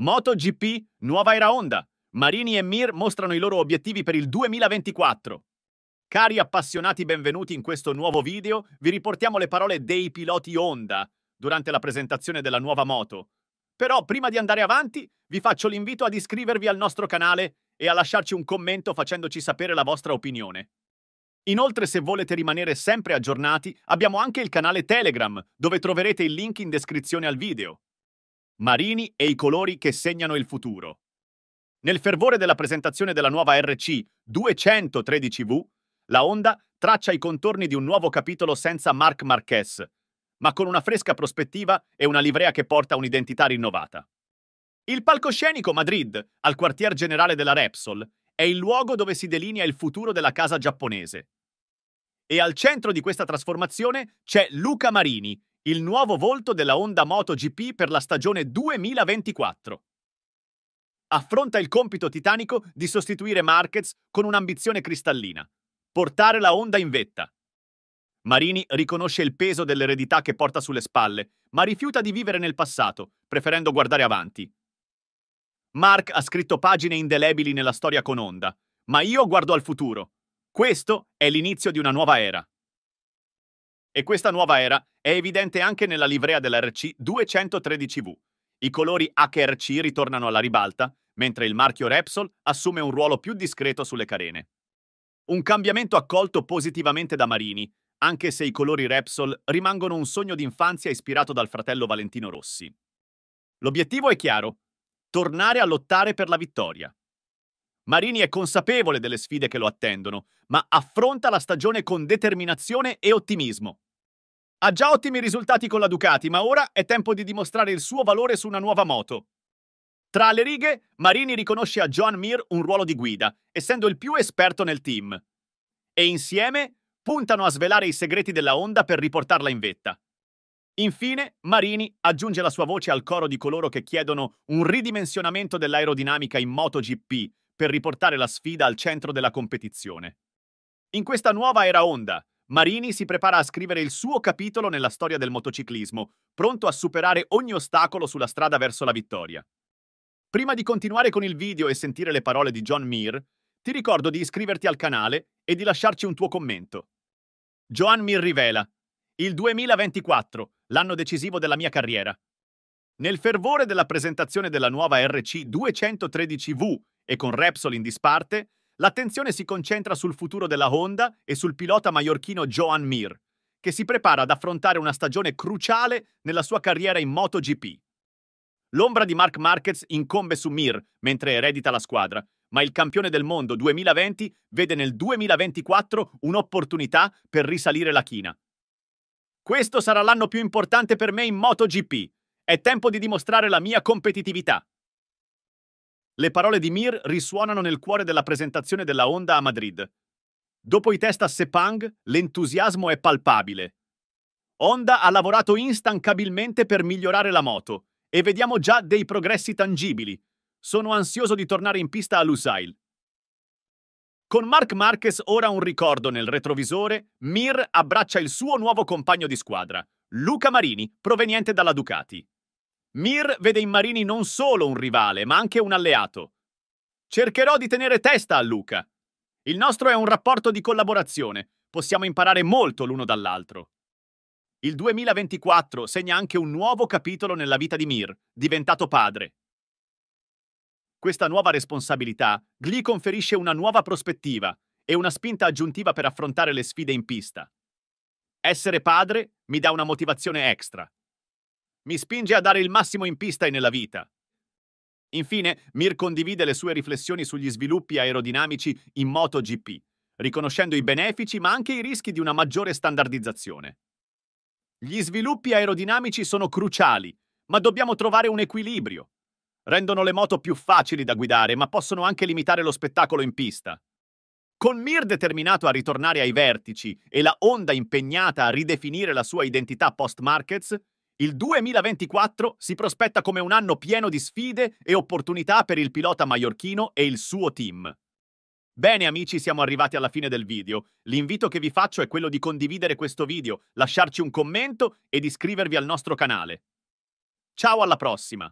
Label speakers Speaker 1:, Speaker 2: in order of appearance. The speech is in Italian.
Speaker 1: MotoGP, nuova era Honda. Marini e Mir mostrano i loro obiettivi per il 2024. Cari appassionati, benvenuti in questo nuovo video. Vi riportiamo le parole dei piloti Honda durante la presentazione della nuova moto. Però prima di andare avanti, vi faccio l'invito ad iscrivervi al nostro canale e a lasciarci un commento facendoci sapere la vostra opinione. Inoltre, se volete rimanere sempre aggiornati, abbiamo anche il canale Telegram, dove troverete il link in descrizione al video. Marini e i colori che segnano il futuro. Nel fervore della presentazione della nuova RC 213V, la Honda traccia i contorni di un nuovo capitolo senza Marc Marquez, ma con una fresca prospettiva e una livrea che porta un'identità rinnovata. Il palcoscenico Madrid, al quartier generale della Repsol, è il luogo dove si delinea il futuro della casa giapponese. E al centro di questa trasformazione c'è Luca Marini, il nuovo volto della Honda MotoGP per la stagione 2024. Affronta il compito titanico di sostituire Marquez con un'ambizione cristallina, portare la Honda in vetta. Marini riconosce il peso dell'eredità che porta sulle spalle, ma rifiuta di vivere nel passato, preferendo guardare avanti. Mark ha scritto pagine indelebili nella storia con Honda, ma io guardo al futuro. Questo è l'inizio di una nuova era. E questa nuova era è evidente anche nella livrea dell'RC 213V. I colori HRC ritornano alla ribalta, mentre il marchio Repsol assume un ruolo più discreto sulle carene. Un cambiamento accolto positivamente da Marini, anche se i colori Repsol rimangono un sogno d'infanzia ispirato dal fratello Valentino Rossi. L'obiettivo è chiaro, tornare a lottare per la vittoria. Marini è consapevole delle sfide che lo attendono, ma affronta la stagione con determinazione e ottimismo. Ha già ottimi risultati con la Ducati, ma ora è tempo di dimostrare il suo valore su una nuova moto. Tra le righe, Marini riconosce a Joan Mir un ruolo di guida, essendo il più esperto nel team. E insieme puntano a svelare i segreti della Honda per riportarla in vetta. Infine, Marini aggiunge la sua voce al coro di coloro che chiedono un ridimensionamento dell'aerodinamica in MotoGP per riportare la sfida al centro della competizione. In questa nuova era Honda, Marini si prepara a scrivere il suo capitolo nella storia del motociclismo, pronto a superare ogni ostacolo sulla strada verso la vittoria. Prima di continuare con il video e sentire le parole di John Mir, ti ricordo di iscriverti al canale e di lasciarci un tuo commento. John Mir rivela, il 2024, l'anno decisivo della mia carriera. Nel fervore della presentazione della nuova RC 213V e con Repsol in disparte, l'attenzione si concentra sul futuro della Honda e sul pilota mallorchino Joan Mir, che si prepara ad affrontare una stagione cruciale nella sua carriera in MotoGP. L'ombra di Mark Marquez incombe su Mir mentre eredita la squadra, ma il campione del mondo 2020 vede nel 2024 un'opportunità per risalire la china. Questo sarà l'anno più importante per me in MotoGP. È tempo di dimostrare la mia competitività. Le parole di Mir risuonano nel cuore della presentazione della Honda a Madrid. Dopo i test a Sepang, l'entusiasmo è palpabile. Honda ha lavorato instancabilmente per migliorare la moto e vediamo già dei progressi tangibili. Sono ansioso di tornare in pista a Lusail. Con Marc Marquez ora un ricordo nel retrovisore, Mir abbraccia il suo nuovo compagno di squadra, Luca Marini, proveniente dalla Ducati. Mir vede in Marini non solo un rivale, ma anche un alleato. Cercherò di tenere testa a Luca. Il nostro è un rapporto di collaborazione. Possiamo imparare molto l'uno dall'altro. Il 2024 segna anche un nuovo capitolo nella vita di Mir, diventato padre. Questa nuova responsabilità gli conferisce una nuova prospettiva e una spinta aggiuntiva per affrontare le sfide in pista. Essere padre mi dà una motivazione extra. Mi spinge a dare il massimo in pista e nella vita. Infine, Mir condivide le sue riflessioni sugli sviluppi aerodinamici in MotoGP, riconoscendo i benefici ma anche i rischi di una maggiore standardizzazione. Gli sviluppi aerodinamici sono cruciali, ma dobbiamo trovare un equilibrio. Rendono le moto più facili da guidare, ma possono anche limitare lo spettacolo in pista. Con Mir determinato a ritornare ai vertici e la Honda impegnata a ridefinire la sua identità post-markets, il 2024 si prospetta come un anno pieno di sfide e opportunità per il pilota mallorchino e il suo team. Bene amici, siamo arrivati alla fine del video. L'invito che vi faccio è quello di condividere questo video, lasciarci un commento ed iscrivervi al nostro canale. Ciao alla prossima!